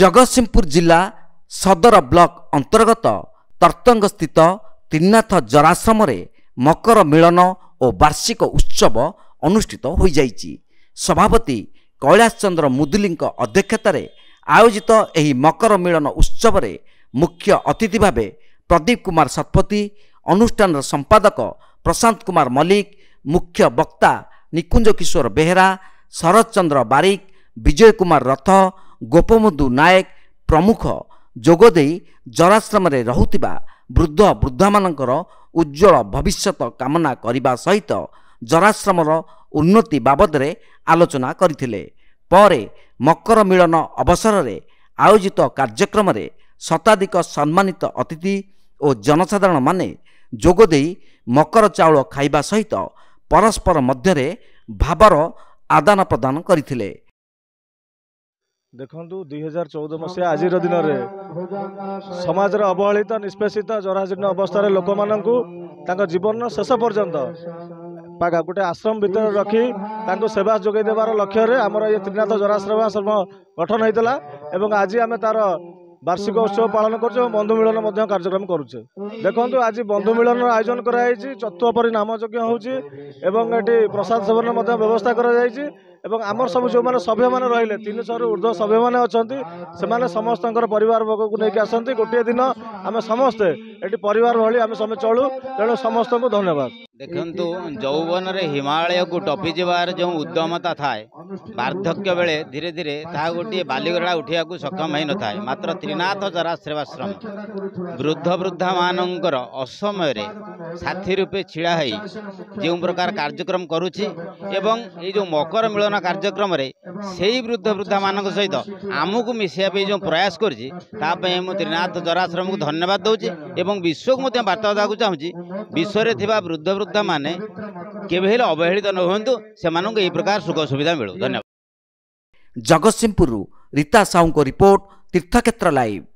ଜଗତସିଂହପୁର ଜିଲ୍ଲା ସଦର ବ୍ଲକ ଅନ୍ତର୍ଗତ ସ୍ଥିତ ତ୍ରିନାଥ ଜରାଶ୍ରମରେ ମକର ମିଳନ ଓ ବାର୍ଷିକ ଉତ୍ସବ ଅନୁଷ୍ଠିତ ହୋଇଯାଇଛି ସଭାପତି କୈଳାଶ ଚନ୍ଦ୍ର ମୁଦୁଲିଙ୍କ ଅଧ୍ୟକ୍ଷତାରେ ଆୟୋଜିତ ଏହି ମକର ମିଳନ ଉତ୍ସବରେ ମୁଖ୍ୟ ଅତିଥି ଭାବେ ପ୍ରଦୀପ କୁମାର ଶତପଥୀ ଅନୁଷ୍ଠାନର ସମ୍ପାଦକ ପ୍ରଶାନ୍ତ କୁମାର ମଲ୍ଲିକ ମୁଖ୍ୟ ବକ୍ତା ନିକୁଞ୍ଜ କିଶୋର ବେହେରା ଶରତ ଚନ୍ଦ୍ର ବାରିକ ବିଜୟ କୁମାର ରଥ ଗୋପବନ୍ଧୁ ନାୟକ ପ୍ରମୁଖ ଯୋଗଦେଇ ଜରାଶ୍ରମରେ ରହୁଥିବା ବୃଦ୍ଧ ବୃଦ୍ଧାମାନଙ୍କର ଉଜ୍ଜଳ ଭବିଷ୍ୟତ କାମନା କରିବା ସହିତ ଜରାଶ୍ରମର ଉନ୍ନତି ବାବଦରେ ଆଲୋଚନା କରିଥିଲେ ପରେ ମକର ମିଳନ ଅବସରରେ ଆୟୋଜିତ କାର୍ଯ୍ୟକ୍ରମରେ ଶତାଧିକ ସମ୍ମାନିତ ଅତିଥି ଓ ଜନସାଧାରଣମାନେ ଯୋଗଦେଇ ମକର ଚାଉଳ ଖାଇବା ସହିତ ପରସ୍ପର ମଧ୍ୟରେ ଭାବର ଆଦାନ ପ୍ରଦାନ କରିଥିଲେ ଦେଖନ୍ତୁ ଦୁଇ ହଜାର ଚଉଦ ମସିହା ଆଜିର ଦିନରେ ସମାଜରେ ଅବହେଳିତ ନିଷ୍ପେଷିତ ଜରାଜୀର୍ଣ୍ଣ ଅବସ୍ଥାରେ ଲୋକମାନଙ୍କୁ ତାଙ୍କ ଜୀବନର ଶେଷ ପର୍ଯ୍ୟନ୍ତ ଗୋଟେ ଆଶ୍ରମ ଭିତରେ ରଖି ତାଙ୍କୁ ସେବା ଯୋଗାଇ ଦେବାର ଲକ୍ଷ୍ୟରେ ଆମର ଏ ତ୍ରିନାଥ ଜରାଶ୍ରମ ଆଶ୍ରମ ଗଠନ ହେଇଥିଲା ଏବଂ ଆଜି ଆମେ ତାର ବାର୍ଷିକ ଉତ୍ସବ ପାଳନ କରୁଛୁ ଏବଂ ବନ୍ଧୁ ମିଳନ ମଧ୍ୟ କାର୍ଯ୍ୟକ୍ରମ କରୁଛେ ଦେଖନ୍ତୁ ଆଜି ବନ୍ଧୁ ମିଳନର ଆୟୋଜନ କରାଯାଇଛି ଚତୁଃପରି ନାମଯଜ୍ଞ ହେଉଛି ଏବଂ ଏଠି ପ୍ରସାଦ ସେବନ ମଧ୍ୟ ବ୍ୟବସ୍ଥା କରାଯାଇଛି ଏବଂ ଆମର ସବୁ ଯେଉଁମାନେ ସଭ୍ୟମାନେ ରହିଲେ ତିନିଶହରୁ ଉର୍ଦ୍ଧ୍ୱ ସଭ୍ୟମାନେ ଅଛନ୍ତି ସେମାନେ ସମସ୍ତଙ୍କର ପରିବାରବର୍ଗକୁ ନେଇକି ଆସନ୍ତି ଗୋଟିଏ ଦିନ ଆମେ ସମସ୍ତେ ଏଠି ପରିବାର ଭଳି ଆମେ ସମସ୍ତେ ଚଳୁ ତେଣୁ ସମସ୍ତଙ୍କୁ ଧନ୍ୟବାଦ ଦେଖନ୍ତୁ ଯୌବନରେ ହିମାଳୟକୁ ଟପି ଯିବାର ଯେଉଁ ଉଦ୍ୟମତା ଥାଏ ବାର୍ଦ୍ଧକ୍ୟ ବେଳେ ଧୀରେ ଧୀରେ ତାହା ଗୋଟିଏ ବାଲିଗଡ଼ା ଉଠିବାକୁ ସକ୍ଷମ ହୋଇନଥାଏ ମାତ୍ର ତ୍ରିନାଥ ଜରାଶ୍ରେବାଶ୍ରମ ବୃଦ୍ଧ ବୃଦ୍ଧାମାନଙ୍କର ଅସମୟରେ ସାଥୀ ରୂପେ ଛିଡ଼ା ହୋଇ ଯେଉଁ ପ୍ରକାର କାର୍ଯ୍ୟକ୍ରମ କରୁଛି ଏବଂ ଏଇ ଯେଉଁ ମକର ମିଳନ କାର୍ଯ୍ୟକ୍ରମରେ ସେଇ ବୃଦ୍ଧ ବୃଦ୍ଧାମାନଙ୍କ ସହିତ ଆମକୁ ମିଶିବା ପାଇଁ ଯେଉଁ ପ୍ରୟାସ କରିଛି ତା ପାଇଁ ମୁଁ ତ୍ରିନାଥ ଜରାଶ୍ରମକୁ ଧନ୍ୟବାଦ ଦେଉଛି ଏବଂ ବିଶ୍ୱକୁ ମଧ୍ୟ ବାର୍ତ୍ତାବାକୁ ଚାହୁଁଛି ବିଶ୍ୱରେ ଥିବା ବୃଦ୍ଧ ବୃଦ୍ଧାମାନେ କେବେ ହେଲେ ଅବହେଳିତ ନ ହୁଅନ୍ତୁ ସେମାନଙ୍କୁ ଏହି ପ୍ରକାର ସୁଖ ସୁବିଧା ମିଳୁ ଧନ୍ୟବାଦ ଜଗତସିଂହପୁରରୁ ରୀତା ସାହୁଙ୍କ ରିପୋର୍ଟ ତୀର୍ଥକ୍ଷେତ୍ର ଲାଇଭ୍